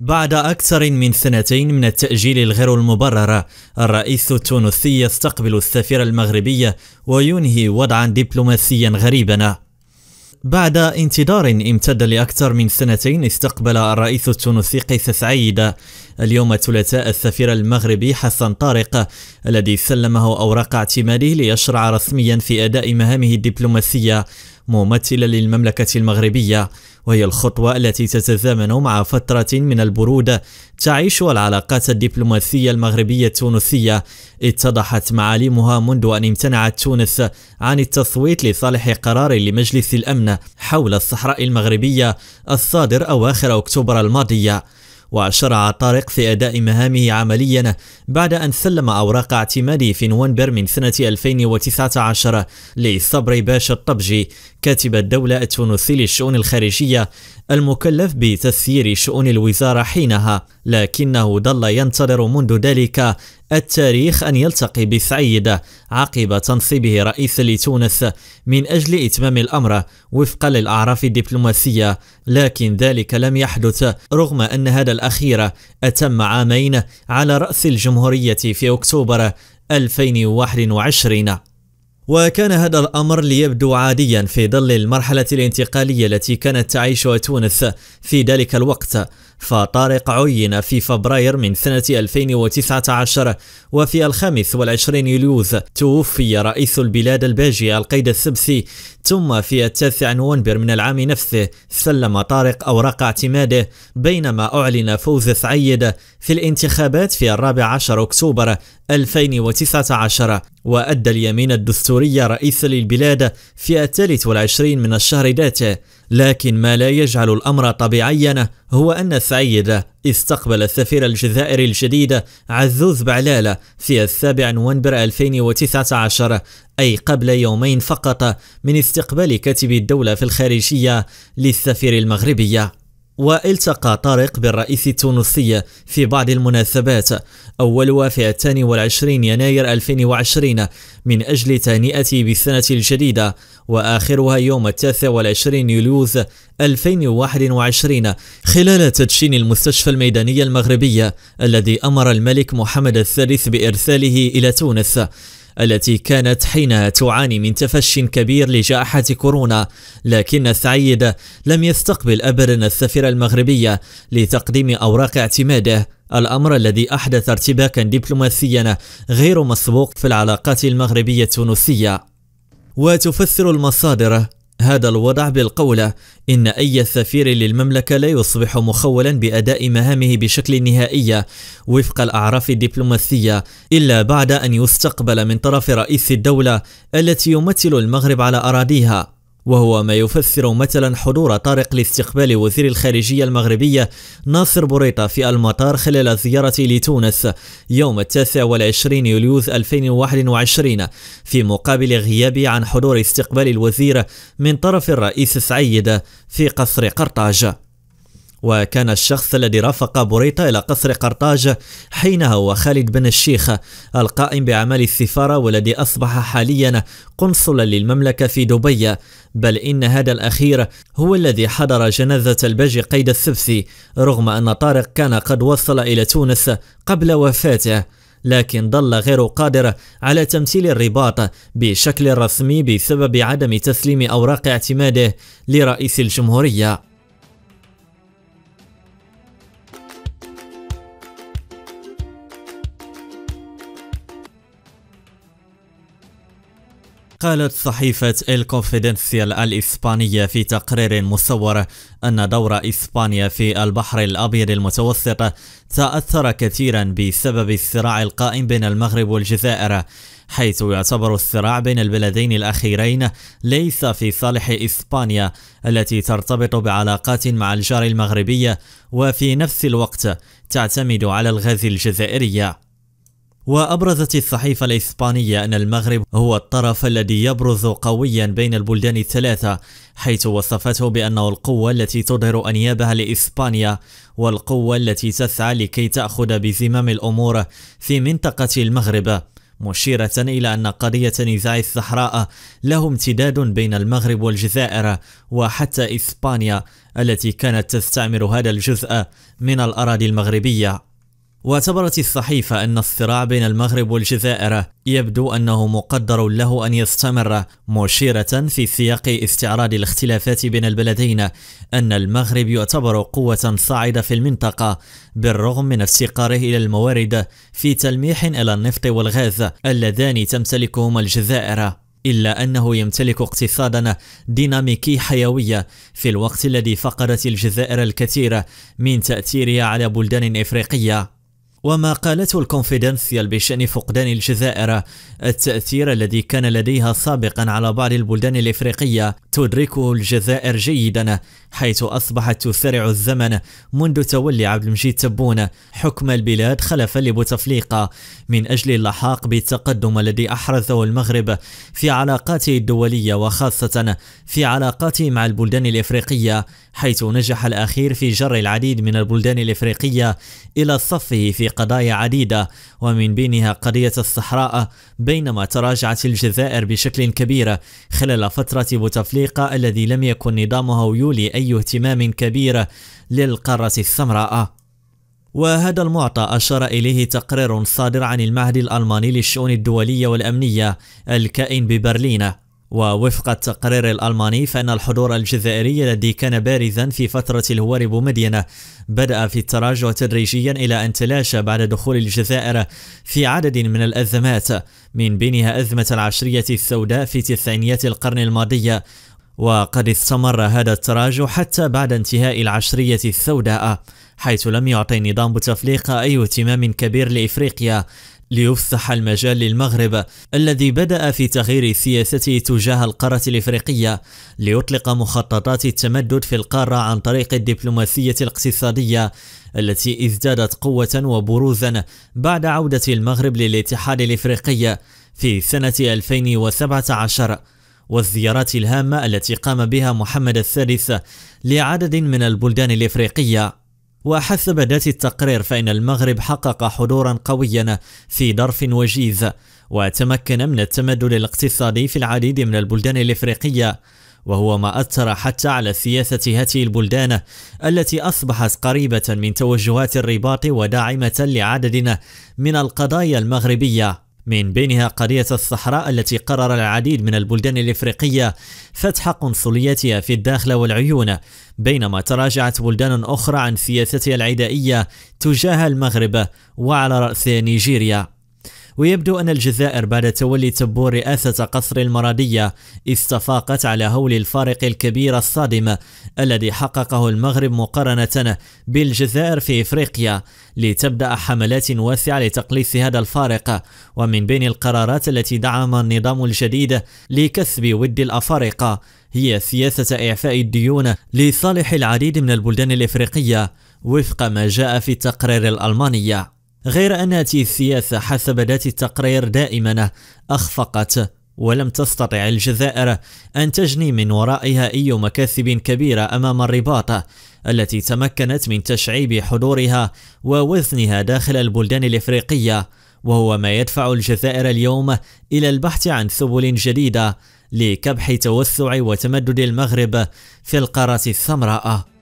بعد أكثر من سنتين من التأجيل الغير المبرر الرئيس التونسي يستقبل السفيرة المغربية وينهي وضعا دبلوماسيا غريبا بعد انتظار امتد لأكثر من سنتين استقبل الرئيس التونسي قيس سعيد اليوم الثلاثاء السفير المغربي حسن طارق الذي سلمه أوراق اعتماده ليشرع رسميا في أداء مهامه الدبلوماسية ممثلة للمملكة المغربية وهي الخطوة التي تتزامن مع فترة من البرودة تعيشها العلاقات الدبلوماسية المغربية التونسية اتضحت معالمها منذ أن امتنعت تونس عن التصويت لصالح قرار لمجلس الأمن حول الصحراء المغربية الصادر أواخر أكتوبر الماضية وشرع طارق في أداء مهامه عمليا بعد أن سلم أوراق اعتماده في نوفمبر من سنة 2019 لصبري باشا الطبجي كاتب الدولة التونسي للشؤون الخارجية المكلف بتسيير شؤون الوزارة حينها لكنه ظل ينتظر منذ ذلك التاريخ أن يلتقي بسعيد عقب تنصيبه رئيسا لتونس من أجل إتمام الأمر وفقا للأعراف الدبلوماسية لكن ذلك لم يحدث رغم أن هذا الأخير أتم عامين على رأس الجمهورية في أكتوبر 2021 وكان هذا الأمر ليبدو عاديا في ظل المرحلة الانتقالية التي كانت تعيشها تونس في ذلك الوقت فطارق عين في فبراير من سنة 2019 وفي الخامس والعشرين يوليوز توفي رئيس البلاد الباجية القيد السبسي ثم في التاسع نوفمبر من العام نفسه سلم طارق أوراق اعتماده بينما أعلن فوز سعيد في الانتخابات في الرابع عشر أكتوبر 2019 وأدى اليمين الدستوري رئيس للبلاد في الثالث والعشرين من الشهر ذاته لكن ما لا يجعل الأمر طبيعيا هو أن سعيد استقبل السفير الجزائري الجديد عزوز بعلالة في السابع نوفمبر 2019 أي قبل يومين فقط من استقبال كاتب الدولة في الخارجية للسفير المغربية والتقى طارق بالرئيس التونسي في بعض المناسبات أولها في 22 يناير 2020 من أجل تهنئته بالسنة الجديدة وآخرها يوم 29 يوليوز 2021 خلال تدشين المستشفى الميدانية المغربية الذي أمر الملك محمد الثالث بإرساله إلى تونس التي كانت حينها تعاني من تفش كبير لجائحة كورونا لكن الثعيد لم يستقبل أبدا السفيرة المغربية لتقديم أوراق اعتماده الأمر الذي أحدث ارتباكا دبلوماسيا غير مسبوق في العلاقات المغربية التونسية وتفسر المصادر هذا الوضع بالقولة إن أي سفير للمملكة لا يصبح مخولا بأداء مهامه بشكل نهائي وفق الأعراف الدبلوماسية إلا بعد أن يستقبل من طرف رئيس الدولة التي يمثل المغرب على أراضيها وهو ما يفسر مثلا حضور طارق لاستقبال وزير الخارجية المغربية ناصر بوريطة في المطار خلال زيارته لتونس يوم التاسع والعشرين يوليوز 2021 في مقابل غيابه عن حضور استقبال الوزير من طرف الرئيس سعيد في قصر قرطاج وكان الشخص الذي رافق بوريطة إلى قصر قرطاج حينها هو خالد بن الشيخ القائم بأعمال السفارة والذي أصبح حاليا قنصلا للمملكة في دبي بل إن هذا الأخير هو الذي حضر جنازة الباجي قيد السبسي رغم أن طارق كان قد وصل إلى تونس قبل وفاته لكن ظل غير قادر على تمثيل الرباط بشكل رسمي بسبب عدم تسليم أوراق اعتماده لرئيس الجمهورية قالت صحيفة الكونفيدنسيال الإسبانية في تقرير مصور أن دور إسبانيا في البحر الأبيض المتوسط تأثر كثيرا بسبب الصراع القائم بين المغرب والجزائر حيث يعتبر الصراع بين البلدين الأخيرين ليس في صالح إسبانيا التي ترتبط بعلاقات مع الجار المغربية وفي نفس الوقت تعتمد على الغاز الجزائرية وأبرزت الصحيفة الإسبانية أن المغرب هو الطرف الذي يبرز قويا بين البلدان الثلاثة حيث وصفته بأنه القوة التي تظهر أنيابها لإسبانيا والقوة التي تسعى لكي تأخذ بزمام الأمور في منطقة المغرب مشيرة إلى أن قضية نزاع الصحراء له امتداد بين المغرب والجزائر وحتى إسبانيا التي كانت تستعمر هذا الجزء من الأراضي المغربية واعتبرت الصحيفة أن الصراع بين المغرب والجزائر يبدو أنه مقدر له أن يستمر مشيرة في سياق استعراض الاختلافات بين البلدين أن المغرب يعتبر قوة صاعدة في المنطقة بالرغم من افتقاره إلى الموارد في تلميح إلى النفط والغاز اللذان تمتلكهما الجزائر إلا أنه يمتلك اقتصادا ديناميكي حيوية في الوقت الذي فقدت الجزائر الكثير من تأثيرها على بلدان إفريقية وما قالته الكونفيدنسيال بشأن فقدان الجزائر التأثير الذي كان لديها سابقا على بعض البلدان الإفريقية تدركه الجزائر جيدا حيث أصبحت تسرع الزمن منذ تولي عبد المجيد تبون حكم البلاد خلفا لبوتفليقة من أجل اللحاق بالتقدم الذي أحرزه المغرب في علاقاته الدولية وخاصة في علاقاته مع البلدان الإفريقية حيث نجح الأخير في جر العديد من البلدان الإفريقية إلى صفه في قضايا عديدة ومن بينها قضية الصحراء بينما تراجعت الجزائر بشكل كبير خلال فترة بوتفليقة الذي لم يكن نظامه يولي أي اهتمام كبير للقارة السمراء وهذا المعطى أشار إليه تقرير صادر عن المعهد الألماني للشؤون الدولية والأمنية الكائن ببرلين ووفق التقرير الألماني فإن الحضور الجزائري الذي كان بارزا في فترة الهوار مدينة بدأ في التراجع تدريجيا إلى أن تلاشى بعد دخول الجزائر في عدد من الأزمات من بينها أزمة العشرية السوداء في تسعينيات القرن الماضي وقد استمر هذا التراجع حتى بعد انتهاء العشرية السوداء حيث لم يعطي نظام بوتفليقة أي اهتمام كبير لإفريقيا ليفسح المجال للمغرب الذي بدأ في تغيير سياسته تجاه القارة الإفريقية ليطلق مخططات التمدد في القارة عن طريق الدبلوماسية الاقتصادية التي ازدادت قوة وبروزا بعد عودة المغرب للاتحاد الإفريقي في سنة 2017 والزيارات الهامة التي قام بها محمد السادس لعدد من البلدان الإفريقية وحسب ذات التقرير فإن المغرب حقق حضورا قويا في ظرف وجيز وتمكن من التمدد الاقتصادي في العديد من البلدان الإفريقية وهو ما أثر حتى على سياسة هذه البلدان التي أصبحت قريبة من توجهات الرباط وداعمة لعدد من القضايا المغربية من بينها قرية الصحراء التي قرر العديد من البلدان الإفريقية فتح قنصلياتها في الداخل والعيون بينما تراجعت بلدان أخرى عن سياستها العدائية تجاه المغرب وعلى رأسها نيجيريا ويبدو أن الجزائر بعد تولي تبور رئاسة قصر المرادية استفاقت على هول الفارق الكبير الصادم الذي حققه المغرب مقارنة بالجزائر في إفريقيا لتبدأ حملات واسعة لتقليص هذا الفارق ومن بين القرارات التي دعم النظام الجديد لكسب ود الأفارقة هي سياسة إعفاء الديون لصالح العديد من البلدان الإفريقية وفق ما جاء في التقرير الألماني غير أن هذه السياسة حسب ذات التقرير دائما أخفقت ولم تستطع الجزائر أن تجني من ورائها أي مكاسب كبيرة أمام الرباط التي تمكنت من تشعيب حضورها ووزنها داخل البلدان الإفريقية وهو ما يدفع الجزائر اليوم إلى البحث عن سبل جديدة لكبح توسع وتمدد المغرب في القارة السمراء